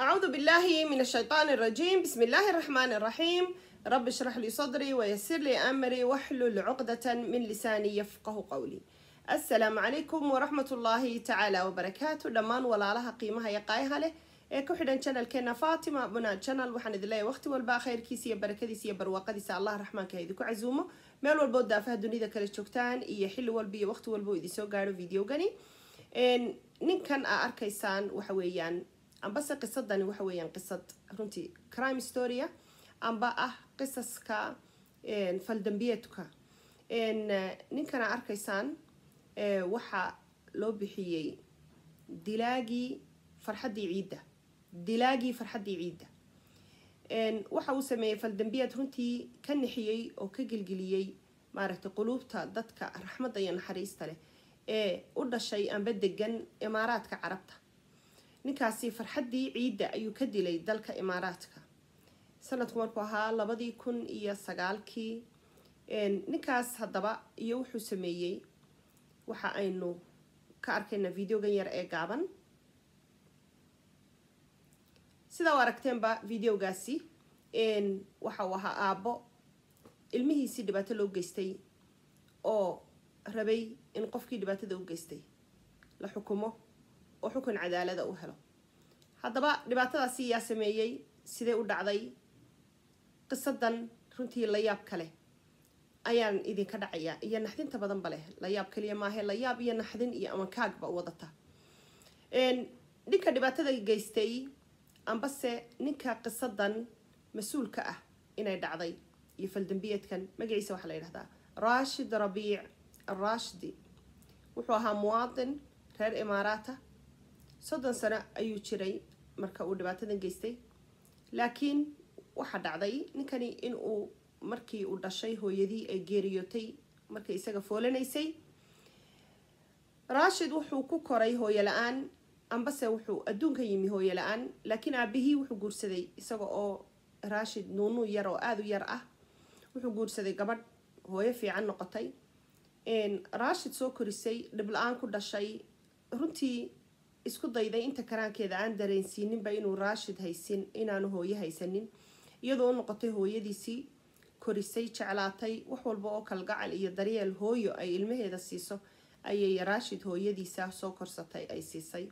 أعوذ بالله من الشيطان الرجيم بسم الله الرحمن الرحيم رب اشرح لي صدري ويسر لي أمري واحلل عقدة من لساني يفقه قولي السلام عليكم ورحمة الله تعالى وبركاته دمان ولا لها قيمة هي قايها له كوحدا شانل كنا فاتمة بنا شانل وحن ذي الله وقت والبا خير بركة دي سي برواقة الله الرحمن كي عزومة ميل والبود دافة الدنيا ذا كالشوكتان إيا حلو والبي وقت والبو إذي سو فيديو غني إن نين أركيسان وحويان ambase qisadani waxa weeyaan qisad runtii crime storia ah. amba ah qisaska faldambiyeedka ninkana arkaysaan waxaa loo bixiyey dilaagii farxaddii ciidda dilaagii farxaddii ciidda waxa uu sameeyey faldambiyeed runtii ka nixiyey oo ka gelgeliyey maaragtay quluubta dadka raxmadda iyo naxariista leh ee u dhashay amba degan imaaraadka carabta ninkaasi farxaddii ciidda ayuu ka dilay dalka imaaraadka sanadku markuu ahaa labadii kun iyo sagaalkii ninkaas haddaba iyo wuxuu sameeyey waxa aynu ka arkaynaa videogan yar ee gaaban sidaa u aragteenba videogaasi waxa uu ahaa aabbo ilmihiisii dhibaato loo geystay oo rabay in qofkii dhibaatada u geystay la xukumo oo xukun cadaalada u helo haddaba dhibaatadaasi yaa sameeyey sidee u dhacday qisadan runtii layaab kale ayaan idinka dhacayaa iyo naxdinta badanba leh layaab kaliya maahe layaab iyo naxdin iyo amankaagba u wadata ninka dhibaatada geystay ambase ninka qisadan mas-uulka ah inay dhacday iyo faldambiyeedkan magaciisa waxaa la yidhahdaa rashid rabiic arashdi wuxuu ahaa muwaadin reer imaaraata soddon sano ayuu jiray marka uu dhibaatadan geystay laakiin waxaa dhacday ninkani inuu markii uu dhashay hooyadii ay geeriyootay markay isaga foolanaysay raashid wuxuu ku koray hooyo la-aan ambase wuxuu adduunka yimi hooyo la-aan laakiin aabihii wuxuu guursaday isaga oo raashid nuunuu yar oo aada u yar ah wuxuu guursaday gabadh hooyo fiican noqotay raashid soo korisay dhib la-aan ku dhashay runtii isku dayday inta karaankeeda aan dareensiininba inuu raashid haysin inaanu hooyo haysanin iyadoo u noqotay hooyadiisii korisay jeclaatay wax walba oo kalgacal iyo daryeel hooyo ay ilmaheeda siiso ayay raashid hooyadiisa soo korsatay ay siisay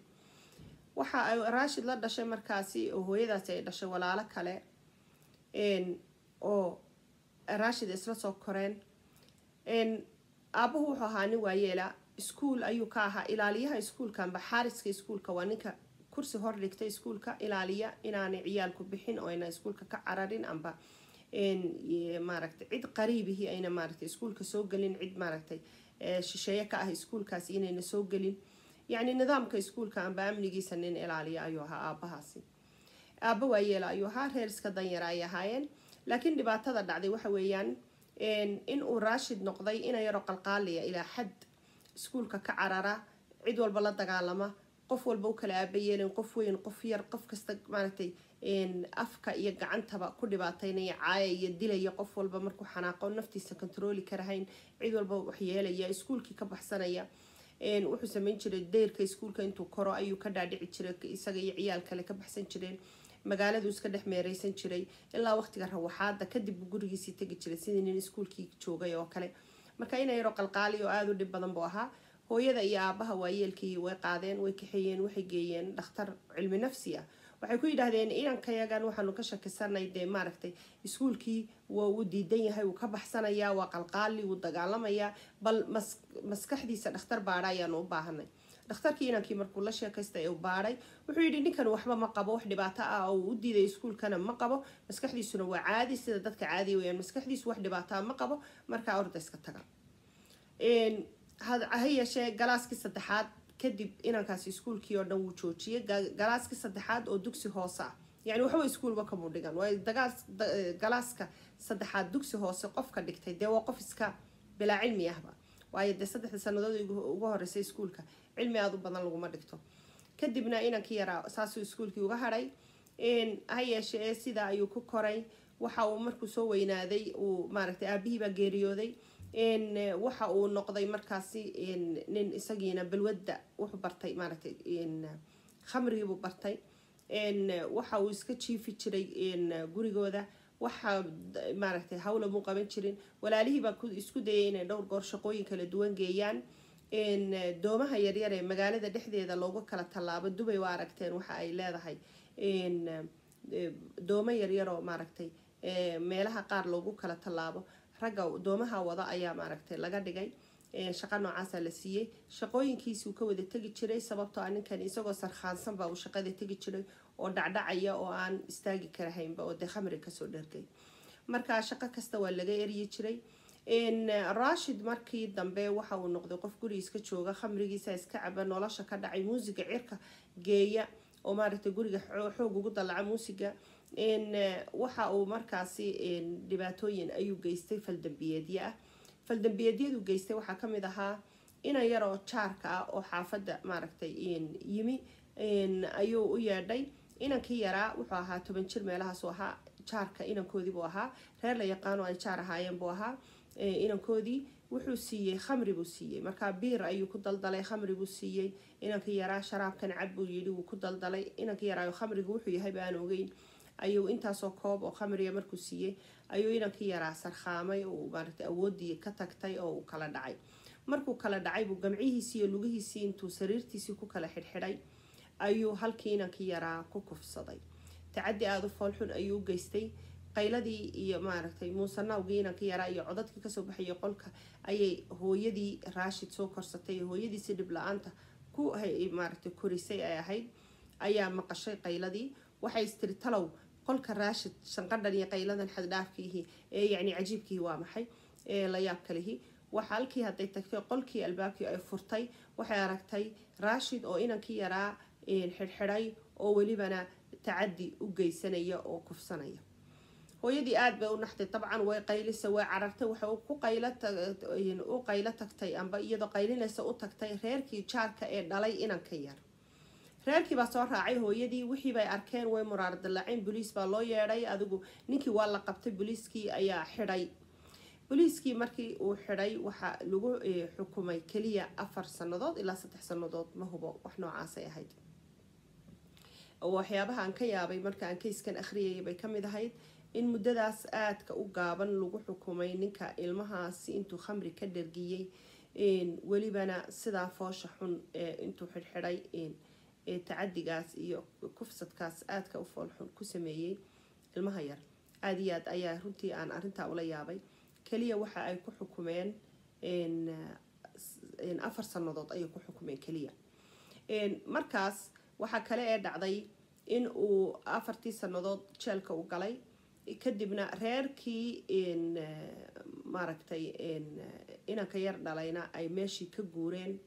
waxa ay raashid la dhashay markaasi oo hooyadaasi ay dhashay walaalo kale oo raashid isla soo koreen aabuhu wuxuu ahaa nin waayeela iskuul ayuu ka ahaa ilaaliyaha iskuulka amba xaariska iskuulka waa ninka kursi hor dhigta iskuulka ilaaliya inaanay ciyaalku bixin oo ayna iskuulka ka cararin amba maaragtay cid qariibihii ayna maaragtay iskuulka soo gelin cid maaragtay eh, shisheeye ka ah iskuulkaasi inayna soo gelin yacni nidaamka iskuulka amba amnigiisa nin ilaaliya ayuu ahaa aabbahaasi aabba waayeela ayuu ahaa reer iska danyara ay ahaayeen laakiin dhibaatada dhacday waxa weeyaan in raashid noqday ina yaroo qalqaaliya ilaa xad iskuulka ka carara cid walba la dagaalama qof walba u kala aabayeelin qof weyn qof yar qof kasta maaragtay afka iyo gacantaba ku dhibaataynaya caaya iyo dilaya qof walba markuu xanaaqo naftiisa kontarooli karahayn cid walba waxyeelaya iskuulkii ka baxsanaya wuxuu sameyn jiray deyrka iskuulka intuu koro ayuu ka dhaadhici jiray isaga iyo ciyaal kale ka baxsan jireen magaaladu iska dhex meereysan jiray ilaa waqtiga rawaxaada kadib gurigiisii tegi jiray sidii nin iskuulkii joogay oo kale marka ina yaro qalqaali oo aada u dhib badan buu ahaa hooyada iyo aabaha waayeelkii way qaadeen way kaxeeyeen waxay geeyeen dhakhtar cilmi nafsi ah waxay ku yidhaahdeen inankayagan waxaanu ka shakisanay dee maaragtay iskuulkii waa uu diidan yahay wuu ka baxsanayaa waa qalqaali wuu dagaalamayaa bal maskaxdiisa dhakhtar baadha ayaanu u baahanay dhakhtarkii inankii markuu la sheekaystay uu baaray wuxuu yidhi ninkan waxba ma qabo wax dhibaato ah oo u diiday iskuulkana ma qabo maskaxdiisuna waa caadi sida dadka caadi weyaan maskaxdiisu wax dhibaataa ah ma qabo markaa orda iska taga ha yeeshee galaaskii saddexaad kadib inankaas iskuulkii oo dhan wuu joojiyey galaaskii saddexaad oo dugsi hoose ah yani waxba iskuulba kamu dhigan waa galaaska saddexaad dugsi hoose qofka dhigtay dee waa qof iska bilaa cilmi ahba waayo dee saddexda sanadood ugu horreysay iskuulka cilmi aada u badan laguma dhigto kadibna inankii yaraa saasuu iskuulkii uga hadhay ha yeeshee sidaa ayuu ku koray waxa uu markuu soo weynaaday uu maaragtay aabihiibaa geeriyooday eh, waxa uu noqday markaasi nin isagiina balwadda wuxuu bartay maaragtay eh, khamrigiibuu bartay n eh, waxa uu iska jiifi jiray gurigooda waxaa maaragtay hawla muu qaban jirin walaalihii baa isku dayay inay dhowr goor shaqooyin kala duwan geeyaan doomaha yaryar ee magaalada dhexdeeda loogu kala tallaabo dubay waa aragteen waxa ay leedahay e, doomo yaryaroo oo maaragtay e, meelaha qaar loogu kala tallaabo ragga doomaha wada ayaa maaragtay laga dhigay shaqa noocaasa la siiyey shaqooyinkiisuu ka wada tegi jiray sababtoo a ah ninkan isagoo sarkhaansan baa uu shaqada tegi jiray oo dhacdhacaya oo aan istaagi karahaynba oo dee khamri kasoo dhargay marka shaqo kasta waa laga eryi jiray rashid markii dambe waxa uu noqday qof guri iska jooga khamrigiisa iska caba nolosha ka dhacay muusiga cirka geeya oo maaragtay guriga xoog ugu dalaca muusiga waxa uu markaasi dhibaatooyin ayuu geystay faldambiyeedye ah faldambiyeedyadu geystay waxaa kamid ahaa inan yaroo jaarka ah oo xaafadda maaragtay yimi ayuu u yeedhay inankii yaraa wuxuu ahaa toban jir meelahaasu ahaa jaarka inankoodiibuu ahaa reer la yaqaano ay jaar ahaayeen buu ahaa inankoodii wuxuu siiyey khamri buu siiyey markaa biir ayuu ku daldalay khamri buu siiyey inankii yaraa sharaabkan cab buu yidhi wuu ku daldalay inankii yaraayo khamrigu wuxuu yahayba aan ogeyn ayuu intaasoo koob oo khamriga ah markuu siiyey ayuu inankii yaraa sarkhaamay oo maarata awoodii ka tagtay oo uu kala dhacay markuu kala dhacay buu gamcihiisii iyo lugihiisii intuu sariirtiisii ku kala xidhxidhay ayuu halkii inanka yaraa ku kufsaday tacadi aada u foolxun ayuu geystay qayladii iyo maaragtay muusanawgii inanka yaraa iyo codadkii kasoo baxayay qolka ayay hooyadii raashid soo korsatay hooyadiisi dhibla aanta ku maaragtay korisay ay ahayd ayaa maqashay qayladii waxay istiri talow qolka raashid shanqadhan iyo qayladan xaddhaafkiihi ee yacni cajiibkiihi waa maxay ee la yaab kalihi waxa halkii hadday tagtay qolkii albaabkii ay furtay waxay aragtay raashid oo inankii yaraa xidhxidhay oo welibana tacadi u geysanaya oo kufsanaya hooyadii aada bay u naxday dabcan way qaylisa way carartay waxay u qaylo tagtay amba iyadoo qaylinaysa u tagtay reerkii jaarka ee dhalay inanka yar reerkii baa soo raacay hooyadii wixii bay arkeen way muraar dallaceen boliis baa loo yeedhay adigu ninkii waa la qabtay boliiskii ayaa xidhay boliiskii markii uu xidhay waxaa lagu xukumay keliya afar sannadood ilaa saddex sannadood ma hubo wax noocaasay ahayd oo waxyaabaha aan ka yaabay marka aan kayskan akhriyayay bay kamid ahayd in muddadaas aadka u gaaban lagu xukumay ninka ilmahaasi intuu khamri ka dhargiyey welibana sidaa foosha xun intuu xidhxidhay tacadigaas iyo kufsadkaas aadka u foolxun ku sameeyey ilmaha yar aad iyo aad ayaa runtii aan arintaa ula yaabay keliya waxa ay ku xukumeen afar sanadood ayay ku xukumeen keliya markaas waxaa kale ee dhacday in uu afartii sannadood jeelka u galay kadibna reerkii eh, maaragtay eh, inanka yar dhalayna ay meeshii ka guureen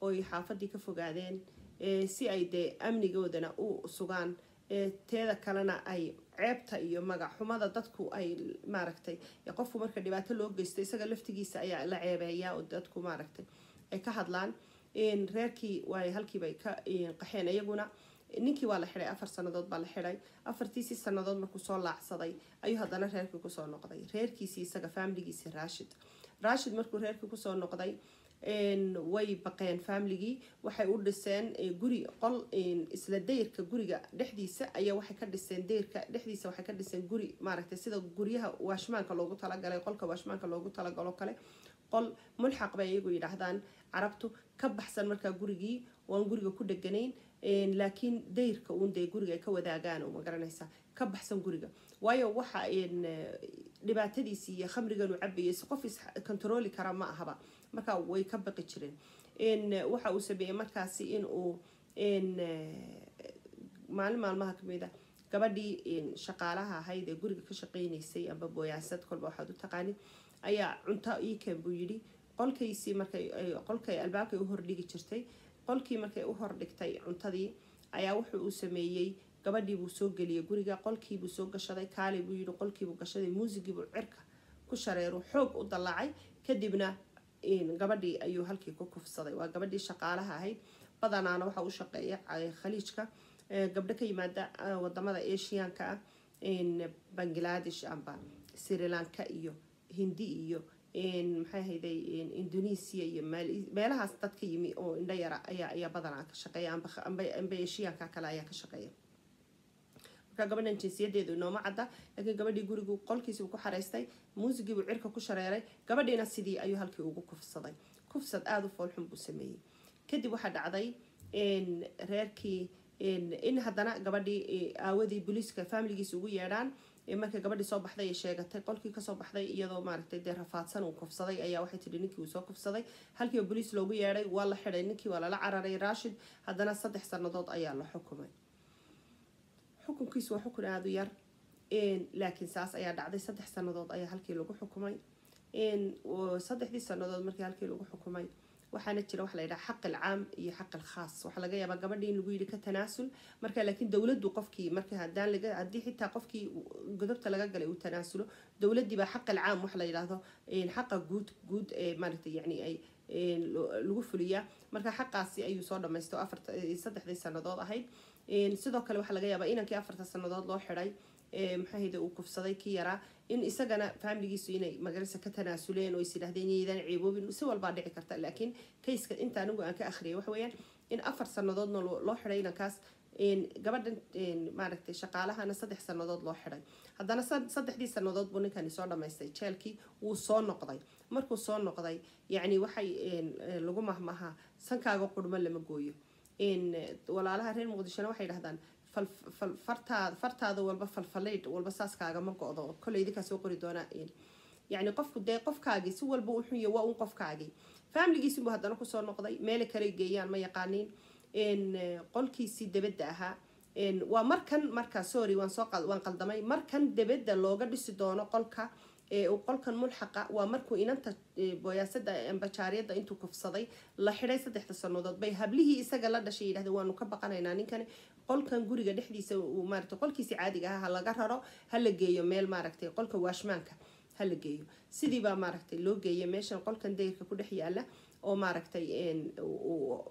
ooy xaafadii ka fogaadeen eh, si ay dee amnigoodana u sugaan teeda kalena ay ceebta iyo magaxxumada dadku ay maaragtay qofku marka dhibaato loo geysto isaga laftigiisa ayaa la ceebeeya oo dadku maaragtay ay ka hadlaan reerkii waay halkiibay ka eh, qaxeen iyaguna ninkii waa la xiday afar sanadood baa la xiday afartiisii sanadood markuu soo laacsaday ayuu haddana reerkii kusoo noqday reerkiisii isaga faamiligiisi raashid raashid markuu reerkii kusoo noqday way baqeen faamiligii waxay u dhiseen eh, guri qol isla dayrka guriga dhexdiisa ayaa waxay ka dhiseen dayrka dhexdiisa waxay ka dhiseen guri maaragtay sida guryaha waashmaanka loogu talagalay qolka waashmaanka loogu talagalo kale qol mulxaq bay iyagu yidhaahdaan carabtu ka baxsan markaa gurigii waan guriga ku dheganayn laakiin dayrka uun dee guriga ay ka wadaagaan ma garanaysaa ka baxsan guriga waayo waxa dhibaatadiisii iyo khamrigan uu cabayay si qof iskontarooli kara ma ahaba markaa way ka baqi jireen waxa uu sameeyey markaasi inuu maalin maalmaha kamida ah, gabadhii shaqaalaha ahayd ee guriga ka shaqeynaysay amba booyaasad kolba waxaad u taqaanid ayaa cunto ii keen buu yidhi qolkiisii marqolkay albaabkay u hordhigi jirtay qolkii markay u hordhigtay cuntadii ayaa wuxuu uu sameeyey gabadhiibuu soo geliyay guriga qolkiibuu soo gashaday kaalay buu yidhi qolkiibuu gashaday muusigiibuu cirka ku shareeru xoog u dallacay kadibna gabadhii ayuu halkii ku kufsaday waa gabadhii shaqaalaha ahayd badanaana waxa u shaqeeya khaliijka gabdho ka yimaada wadamada eshiyaanka ah bangladesh amba srilanka iyo hindi iyo maxay hayday indonesia iyo meelahaas dadka yimi oo indho yara ayaa ayaa badanaa ka shaqeeya amba eshiyaanka kale ayaa ka shaqeeya marka gabadhan jinsiyadeedu inooma cadda laakiin gabadhii gurigu qolkiisi uu ku xareystay muusigii buu cirka ku shareeray gabadhiina sidii ayuu halkii ugu kufsaday kufsad aada u foolxun buu sameeyey kadib waxaa dhacday reerkii in haddana gabadhii aawadii boliiska faamiligiisa ugu yeedhaan markay gabadhii soo baxday ay sheegatay qolkii kasoo baxday iyadoo maaratay dee rafaadsan uu kufsaday ayaa waxay tidhi ninkii uu soo kufsaday halkii oo boliis loogu yeedhay waa la xidhay ninkii waa lala cararay raashid haddana saddex sannadood ayaa la xukumay xukunkiisu waa xukun aada u yar laakiin saas ayaa dhacday saddex sannadood ayaa halkii lagu xukumay saddexdii sannadood markii halkii lagu xukumay waxaana jira waxa layidhaha xaq al caam iyo xaqil khaas waxaa laga yaabaa gabadhii in lagu yidhi ka tanaasul marka laakiin dowladdu qofkii marka hadaan laga haddii xitaa qofkii godobta laga galay uu tanaasulo dowladdiiba xaq al caam waxa la yidhaahdo xaqa guud guud ee maaragtay yacni ay lagu fuliyaa marka xaqaasi ayuu soo dhamaysto afarta saddexdii sannadood ahayd sidoo kale waxaa laga yaabaa inankii afarta sannadood loo xiday maxaahayda kufsaday ki yaraa in isagana faamiligiisu inay magarasa ka tanaasuleen oo is yidhahdeen yaydaan ceeboobin si walbaa dhici karta laakiin kayska inta anigu aan ka akhriyay waxa in afar sannadoodna loo xidhay inankaas gabadhan maaragtay shaqaalahana saddex sannadood loo xidhay haddana saddexdii sannadood buu ninkani soo dhamaystay jeelkii wuu soo noqday markuu soo noqday yacni waxay lagu mahmahaa sankaaga qurhmo lama gooyo walaalaha reer muqdishona waxay dhahdaan fartaada walba falfalaydh walba saas kaagama go-do koley idinkaa soo qori doonaa eh. yani qofku dee qofkaagii si walba u xunya waa uun qofkaagii faamiligiisibu haddana kusoo noqday meele kale geeyaan ma yaqaaniin eh, qolkiisii dabadda ahaa waa markan markaa sorry waan qaldamay markan dabadda looga dhisi doono qolka eh, qolkan mulxaqa waa markuu inanta booyaasada ambajaariyada intuu kufsaday la xidhay saddexda sanadood bay hablihii isaga la dhashay yidhahda waanu ka baqanaynaa ninkani qolkan guriga dhexdiisa maarata qolkiisi caadiga ah ha laga raro hala geeyo meel maaragtay qolka waashmaanka hala geeyo sidiibaa maaragtay loo geeyay meeshan qolkan dayrka ku dhex yaala oo maaragtay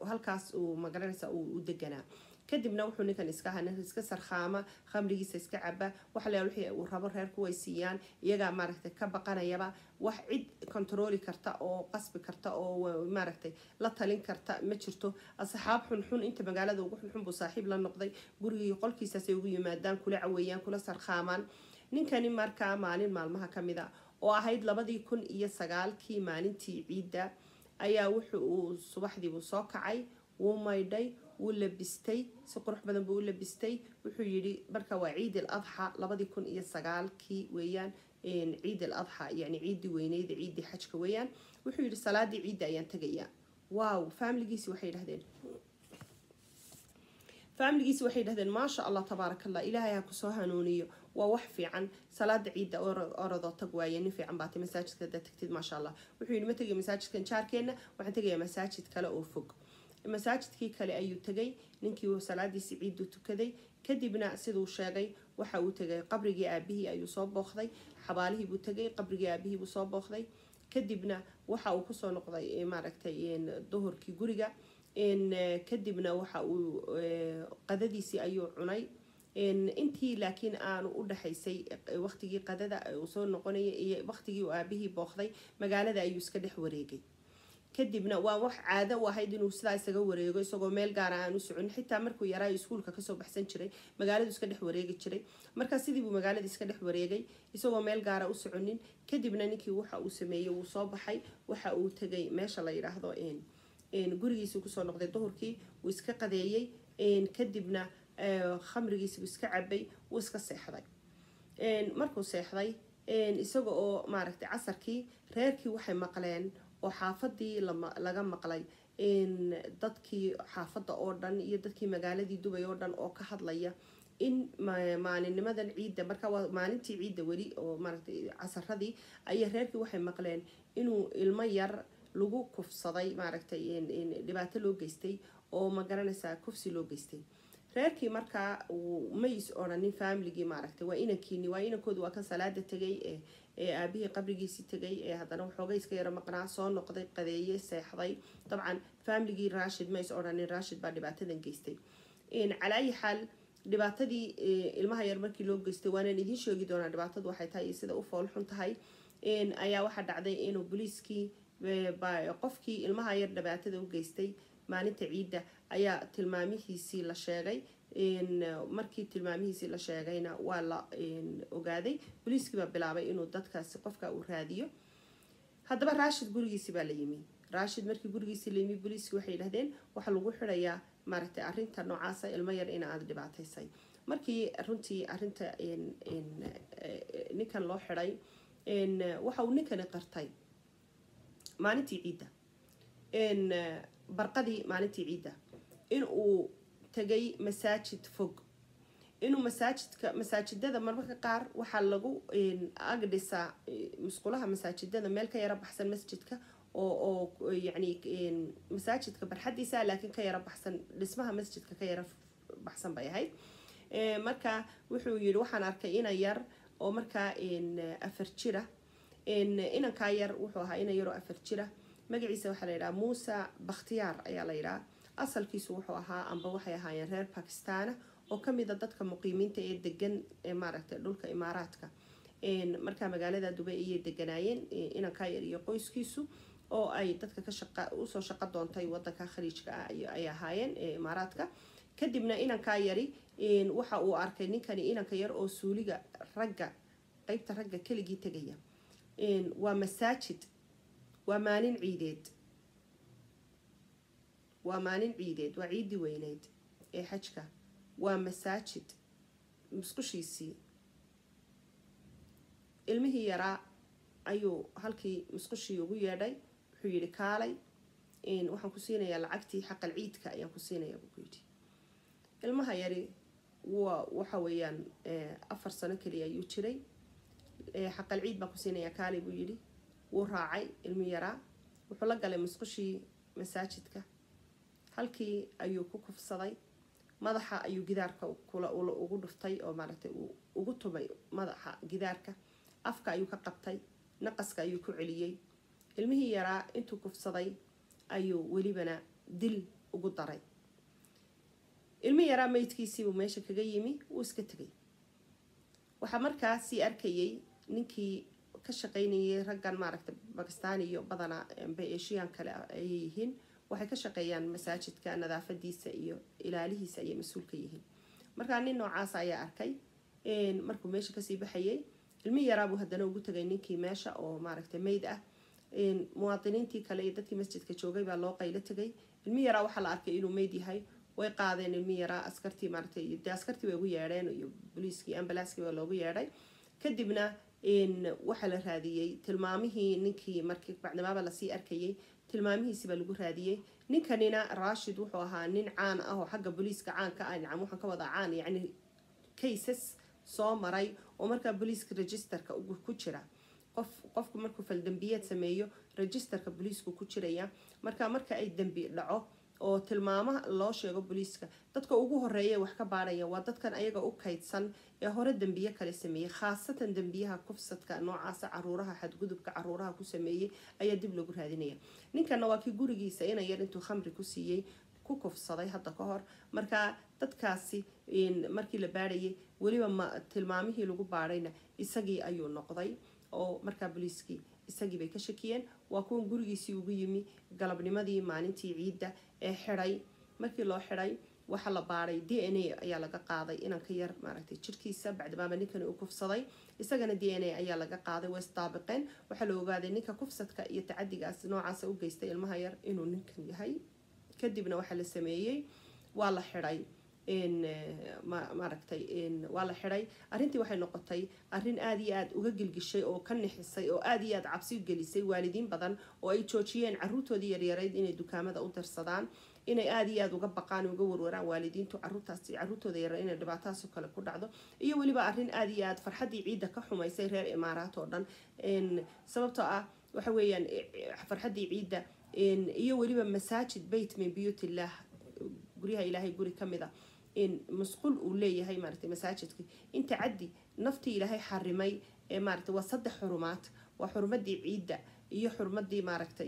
halkaas uu magaranaysa uu deganaa kadibna wuxuu ninkan iska hana iska sarkhaama khamrigiisa iska caba waxala wixii uu rabo reerku way siiyaan iyagaa maaragtay ka baqanayaba wax cid kontarooli karta oo qasbi karta oo maaragtay la talin karta ma jirto asxaab xunxun inta magaalada ugu xunxun buu saaxiib la noqday gurigii qolkiisaasay ugu yimaadaan kula caweeyaan kula sarkhaamaan ninkani markaa maalin maalmaha ka mid a oo ahayd labadii kun iyo sagaalkii maalintii ciidda ayaa wuxa uu subaxdiibuu soo kacay wuu maydhay ولبستي سقرح بدن بو لبستي وحو يري بركة وعيد الأضحى لبدي كون إيا سقالكي ويان إن عيد الأضحى يعني عيد وينيد عيد حجك ويان وحو يري صلاة عيد أيان تقيا واو وحيد هذين لهذين فاملقيسي وحيد هذين ما شاء الله تبارك الله إلهي هاكو سوها نونيو ووح fiican salaada ciidda orodoo tag waaye nin fiican baatay masaajidka haddaad tagtid maasha allah wuxuu yidhi ma tegaya masaajidkan jaarkeenna waxaan tegayaa masaajid kale masaajidkii kale ayuu tegay ninkii salaadiisii ciidu tukaday kadibna siduu sheegay waxa uu tegay qabrigii aabihii ayuu soo booqday xabaalihii buu tegay qabrigii aabihii buu soo booqday kadibna waxa uu kusoo noqday maaragtay duhurkii guriga kadibna waxa uu qadadiisii ayuu cunay intii laakiin aanu u dhaxaysay waqtigii qadada uu soo noqonaya iyo waqtigii uu aabihii booqday magaalada ayuu iska dhex wareegay kadibna waa wax caado u ahayd inuu sidaa isaga wareego isagoo meel gaara ah aan u socon xitaa markuu yaraa iskuulka kasoo baxsan jiray magaaladu iska dhex wareegi jiray markaa sidiibuu magaalada iska dhex wareegay isagoo meel gaara ah u soconin kadibna ninkii waxa uu sameeyey wuu soo baxay waxa uu tagay meesha la yidhaahdo gurigiisii kusoo noqday duhurkii wuu iska qadeeyey kadibna khamrigiisi wuu iska cabay wuu iska seexday markuu seexday isaga oo maaragtay casarkii reerkii waxay maqleen oo xaafadii laga maqlay dadkii xaafada oo dhan iyo dadkii magaaladii dubay oo dhan oo ka hadlaya in maalinimadan ciidda marka maalintii ciidda weli oo maaragtay casaradii ayaa reerkii waxay maqleen inuu ilmo yar lagu kufsaday maaragtay dhibaato loo geystay oo ma garanaysaa kufsi loo geystay reerkii markaa ma oranin faamiligii maaragtay waa inankiini waa inankoodu waa kan salaada tegay ee aabihii qabrigiisii tegay ee haddana waxooga iska yara maqnaa soo noqday qadeeye seexday dabcan faamiligii rashid mays odhanin rashid baa dhibaatadan geystay calaayi xaal dhibaatadii ilmaha yar markii loo geystay waanaan idiin sheegi doonaa dhibaatadu waxay tahay iyo sida u fool xun tahay ayaa waxaa dhacday inuu booliiskii qofkii ilmaha yar dhibaatada u geystay maalinta ciidda ayaa tilmaamihiisii la sheegay Eh, markii tilmaamihiisii la sheegayna waa la ogaaday booliiskii baa bilaabay inuu dadkaasi qofka uu raadiyo haddaba raashid gurigiisi baa la yimi raashid markii gurigiisii la yimi booliiskii waxay yidhahdeen waxaa lagu xirayaa maaragtay arinta noocaasa ilmo yar in aada dhibaataysay markii runtii arinta eh, ninkan loo xiday waxa uu ninkani qartay maalintii ciidda eh, barqadii maalintii ciidda in tagay masaajid fog inuu masaajidka masaajidada marmarka qaar waxaa lagu ag dhisaa musqulaha masaajidada meel ka yara baxsan masjidka oo oo yacni masaajidka barxaddiisa laakiin ka yara baxsan dhismaha masjidka ka yara baxsan bay ahayd marka wuxuu yidhi waxaan arkay inan yar oo markaa afar jira inankaa yar wuxuu ahaa inan yaroo afar jira magaciisa waxaa la yidhaha muusa bakhtiyaar ayaa la yidhaha asalkiisu wuxuu ahaa amba waxay ahaayeen reer bakistaana oo kamida ah dadka muqiimiinta ee degan ee maaragtay dhulka imaaraadka markaa magaalada dubay ayay deganaayeen inankayar iyo qoyskiisu oo ay dadka usoo shaqo doontay wadanka khaliijka ah ay ahaayeen ee imaaraadka kadibna inankaa yari waxa uu arkay ninkani inanka yar oo suuliga ragga qeybta ragga keligii tegaya waa masaajid waa maalin ciideed waa maalin ciideed waa ciidii weyneyd ee xajka waa masaajid musqushiisii ilmihii yaraa ayuu halkii musqushii ugu yeedhay wuxuu yidhi kaalay waxaan ku siinayaa lacagtii xaqal ciidka ayaan ku siinayaa buu ku yidhi ilmaha yari waa waxa weeyaan afar sano keliya ayuu jiray xaqalciid ciid baan ku siinayaa kaalay buu yidhi wuu raacay ilmi yaraa wuxuu la galay musqushii masaajidka halkii ayuu ku kufsaday madaxa ayuu gidaarka kula ula ugu dhuftay oo maaragtay uu ugu tumay madaxa gidaarka afka ayuu ka qabtay naqaska ayuu ku celiyey ilmihii yaraa intuu kufsaday ayuu welibana dil ugu daray ilmi yaraa buu meesha kaga yimi wuu iska tegay waxaa markaas sii arkayay ninkii ka shaqeynayay raggan maaragtay bakistaan iyo badanaa eshiyan kale ayay yihiin waxay ka shaqeeyaan masaajidka nadaafadiisa iyo ilaalihiisa ayay mas-uulka yihiin markaa nin noocaas ayaa arkay markuu meesha kasii baxayay ilmi yaraabuu haddana ugu tagay ninkii meesha oo maaragtay mayd ah muwaadiniintii kale iyo dadkii masjidka joogay baa loo qaylo tegay ilmi yaraa waxaa la arkay inuu meyd yahay way qaadeen ilmi yaraa askartii maaragtay dee askartii way ugu yeedheen iyo booliiskii ambalaaskii baa loogu yeedhay kadibna waxaa la raadiyey tilmaamihii ninkii markii bacdimaaba lasii arkayay baa lagu raadiyey ninkanina rashid wuxuu ahaa nin caan ah oo xagga booliiska caanka ah waxaan ka wadaa caan yacni cases soo maray oo markaa booliiska registerka ku jira qof qofku markuu faldambiyeed sameeyo registerka booliisku ku jiraya marka marka ay dembi dhaco oo tilmaamaha loo sheego booliiska dadka ugu horeeya wax ka baadhaya waa dadkan ayaga u kaydsan ee hore dembiye kale sameeyey khaasatan dembiyaha kufsadka noocaas ah, caruuraha xadgudubka caruuraha ku sameeyey ayaa dib lagu raadinaya ninkana waa kii gurigiisa inayar intuu khamri ku siiyey ku kufsaday hadda ka hor marka dadkaasi markii la baadhayay weliba ma tilmaamihii lagu baadhayna isagii ayuu noqday oo markaa booliiskii isagii bay ka shakiyeen waa kuwan gurigiisii ugu yimi galabnimadii maalintii ciidda ee xidhay markii loo xidhay waxaa la baaray d n a ayaa laga qaaday inanka yar maaragtay jirkiisa bacdibaaba ninkani uu kufsaday isagana d n a ayaa laga qaaday way isdaabiqeen waxaa la ogaaday ninka kufsadka iyo tacadigaas noocaasa u geystay ilmaha yar inuu ninkan yahay kadibna waxaa la sameeyey waa la xidhay Eh, maaragtay waa la xiday arintii waxay noqotay arrin aada iyo aad uga gelgishay oo ka nixisay oo aad iyo aada cabsi gelisay waalidiin badan oo ay joojiyeen caruurtoodii yaryareyd inay dukaamada u dirsadaan inay aad iyo aada uga baqaan uga warwaraan waalidiintu caruurtaas caruurtooda yara inay dhibaatadaas kale ku dhacdo iyo weliba arrin aad iyo aada farxaddii ciidda ka xumaysay reer imaaraat oo dhan sababtoo ah waxa weeyaan eh, eh, farxaddii ciidda iyo weliba masaajid baytmin beautylah guryaha ilaahay guri ka mid a ah masquul uu leeyahay maarata masaajidka inta caddi naftii ilaahay xarimay ee maarata waa saddex xurumaad waa xurmadii ciidda iyo xurmadii maaragta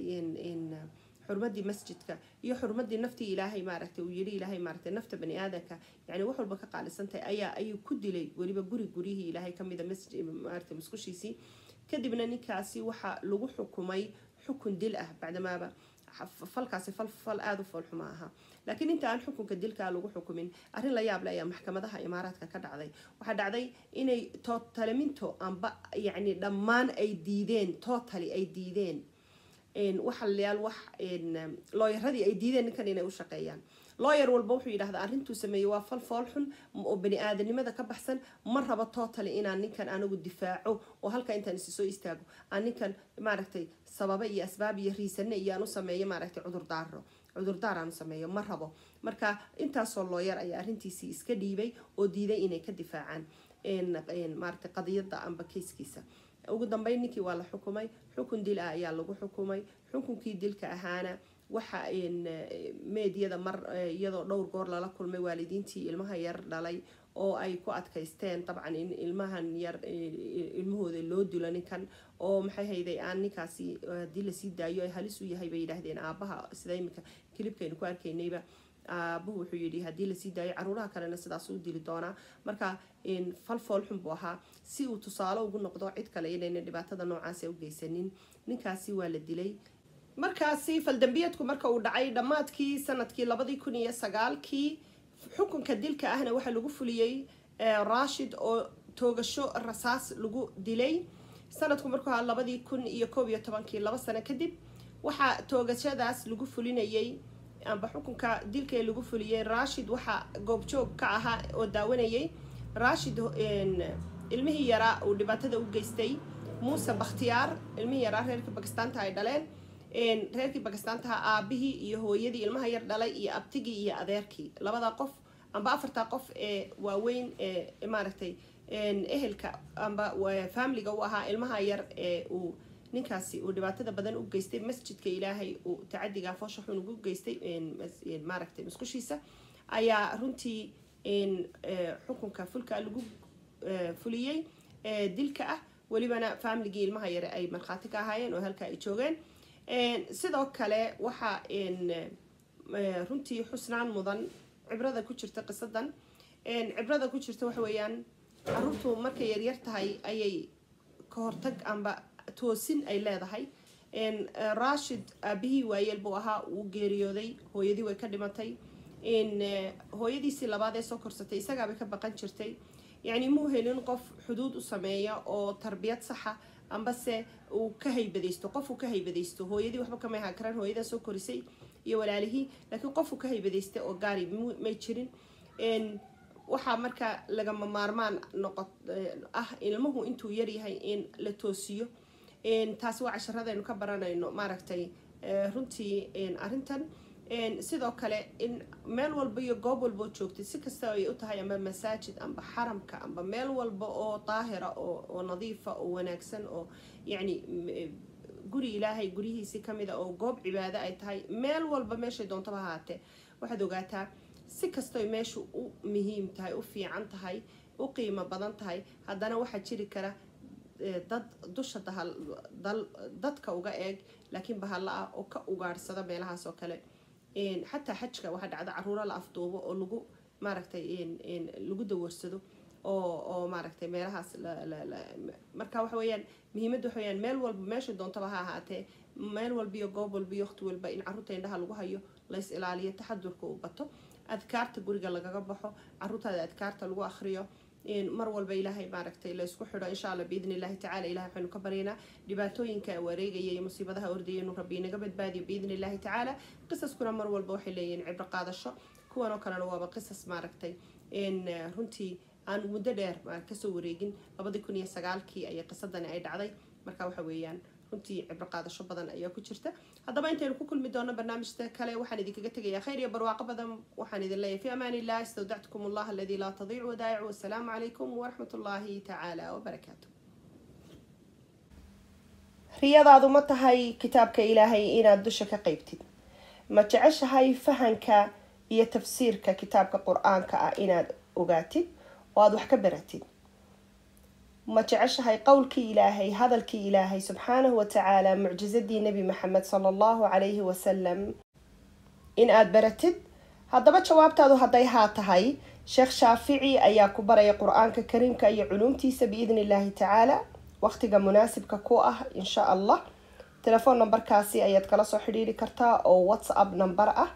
xurmadii masjidka iyo xurmadii naftii ilaahay maaragta uu yiri ilaahay maaragta nafta bani aadanka yani wax walba ka qaalisantahay ayaa ayuu ku dilay weliba guri guryihii ilaahay kamida maarata musqushiisii kadibna ninkaasi waxaa lagu xukumay xukun dil ah bacdamaaba falkaasi falfal aada u foolxuma ahaa laakiin inta aan xukunka dilka lagu xukumin arin la yaable ayaa maxkamadaha imaaraadka ka dhacday waxaa dhacday inay totalminto amba yacni dhammaan ay diideen totali ay diideen waxalayaal wax looyaradii ay diideen ninkan inay u shaqeeyaan looyer walba wuxuu yidhahdaa arrintuu sameeyey waa fal foolxun xun oo bani aadanimada ka baxsan ma rabo totally inaan ninkan anigu difaaco oo halka intaan isi istaago aan ninkan maaragtay sababa iyo asbaab iyo riisane iyo u sameeyo maaragtay cudurdaaro cudurdaar aanu sameeyo ma rabo marka intaasoo looyar ayaa arintiisii iska dhiibay oo diiday inay ka difaacaan maaragtay qadiyada amba keyskiisa ugu dambeyn ninkii waa la xukumay xukun dil ah ayaa lagu xukumay xukunkii dilka ahaana waxa meediyada mar eh, iyadoo dhowr goor lala kulmay waalidiintii ilmaha yar dhalay oo ay ku adkaysteen dabcan in ilmahan yar e, e, ilmahooda loo dilo ninkan oo maxay hayday aan ninkaasi haddii lasii daayo ay halis u yahay bay yidhaahdeen aabaha sida imika kilibkaynu ku arkaynayba aabuhu wuxuu yidhi haddii lasii daayo caruuraha kalena sidaas u dili doonaa marka falfool xun buu ahaa si uu tusaale ugu noqdo cid kale inayna dhibaatada noocaas u geysanin ninkaasi waa la dilay markaasi faldambiyadku marka uu dhacay dhammaadkii sanadkii labadii kun iyo sagaalkii xukunka dilka ahna waxaa lagu fuliyey eh, rashid oo toogasho rasaas lagu dilay sanadku markuu ahaa labadii kun iyo koob iyo tobankii laba sano kadib waxaa toogashadaas lagu fulinayey amba xukunka dilka ee lagu fuliyey rashid waxaa goobjoog ka ahaa oo daawanayey rashid ilmihii yaraa uu dhibaatada u geystay muuse bakhtiyaar ilmihii yaraa reerka bakistaanta ay dhaleen reerkii bakistaanta aabihii iyo hooyadii ilmaha yar dhalay iyo abtigii iyo adeerkii labada qof amba afartaa qof ee waaweyn ee maaragtay ehelka amba faamiliga u ahaa ilmaha yar ee uu ninkaasi uu dhibaatada badan u geystay masjidka ilaahay uu tacadiga foosha xun ugu geystay maaragtay musqushiisa ayaa runtii e, xukunka fulka lagu e, fuliyey e, dilka ah welibana faamiligii ilmaha yare ay markhaati ka ahaayeen oo halka ay joogeen sidoo kale waxaa runtii xusnaan mudan cibrada ku jirta qisadan cibrada ku jirta waxa weeyaan caruurtu markay yaryartahay ayay ka hortag amba toosin ay leedahay rashid aabihii waayeel buu ahaa wuu geeriyooday hooyadii way ka dhimatay hooyadiisii labaad ee soo korsatay isagaabay ka baqan jirtay yacni muu helin qof xuduud u sameeya oo tarbiyad saxa ambase uu ka haybadaysto qofuu ka haybadaysto hooyadii waxba kama ahaan karaan hooyadaa soo korisay iyo walaalihii laakiin qofuu ka haybadaysta oo gaari may jirin waxaa marka lagama maarmaan noqo eh, ah ilmuhu intuu yaryahay in la toosiyo taasi waa casharadaynu ka baranayno maaragtay eh, runtii arrintan sidoo kale in meel walba iyo goob walba oo joogtay si kastaba ay u tahay amba masaajid amba xaramka amba meel walba oo daahira oo nadiifa oo wanaagsan oo yacni guri ilaahay guryihiisii kamid a oo goob cibaado ay tahay meel walba meeshay doontaba ahaatee waxaad ogaataa si kastoy meeshu u muhiim tahay u fiican tahay u qiimo badan tahay haddana waxaa jiri kara e, dad dusha dadka uga eeg laakiin bahalla ah oo ka ugaadhsada meelahaas oo kale xataa xajka waxaa dhacda caruura la afduubo oo lagu maaragtay lagu dawarsado oo maaragtay meelahaas marka waxa weyaan muhiimadda waxa weyaan meel walba meesha doontaba ha ahaatee meel walbaiyo goob walbaiyo waqti walba in caruurta indhaha lagu hayo lays ilaaliyo taxadurka uu bato adkaarta guriga lagaga baxo caruurtaada adkaarta lagu akriyo mar walba ilaahay maaragtay laysku xidho insha alla biidn illahi tacala ilahay waxaynu ka baryaynaa dhibaatooyinka wareegaya iyo musiibadaha ordaya inuu rabbi inaga badbaadiyo biidn illahi tacaala qisaskuna mar walba waxay leeyihiin cibro qaadasho kuwan oo kalena waaba qisas maaragtay eh, runtii aan muddo dheer kasoo wareegin labadii kun iyo sagaalkii ayay qisadani ay dhacday marka waxa weeyaan runtii cibro qaadasho badan ayaa ku jirta haddaba intaynu ku kulmi doono barnaamijta kale waxaan idinkaga tegayaa khayr iyo barwaaqo badan waxaan idin leeyahay fi amaan istawdactukum allah aladii laa tadiic wadaa'ic wasalaamu calaykum waraxmat ullaahi tacaala wabarakaatu riyadaadu ma tahay kitaabka ilaahay inaad dusha ka qeybtid ma jeceshahay fahanka iyo tafsiirka kitaabka qur-aanka ah inaad ogaatid oo aada wax ka baratid ma jeceshahay qowlkii ilaahay hadalkii ilaahay subxaanahu wa tacaala mucjisadii nebi maxamed sala allahu calayhi wasalam in aad baratid haddaba jawaabtaadu hadday haa tahay sheekh shaafici ayaa ku baraya qur-aanka kariimka iyo culuumtiisa biidni illaahi tacaala waqtiga munaasibka ku ah insha allah telefoon nambarkaasi ayaad kala soo xidhiiri kartaa oo whatsapp number ah